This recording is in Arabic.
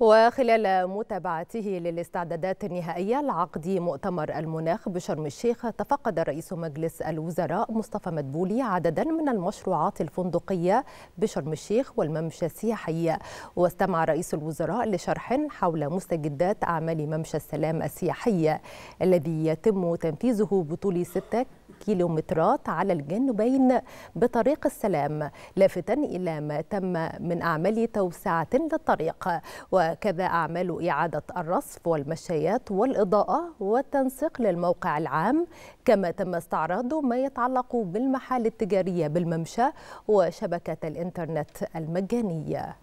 وخلال متابعته للاستعدادات النهائية لعقد مؤتمر المناخ بشرم الشيخ تفقد رئيس مجلس الوزراء مصطفى مدبولي عددا من المشروعات الفندقية بشرم الشيخ والممشى السياحي واستمع رئيس الوزراء لشرح حول مستجدات أعمال ممشى السلام السياحي الذي يتم تنفيذه بطول ستة كيلومترات على الجنوبين بطريق السلام لافتا إلى ما تم من أعمال توسعة للطريق و وكذا أعمال إعادة الرصف والمشايات والإضاءة والتنسيق للموقع العام كما تم استعراض ما يتعلق بالمحال التجارية بالممشى وشبكة الإنترنت المجانية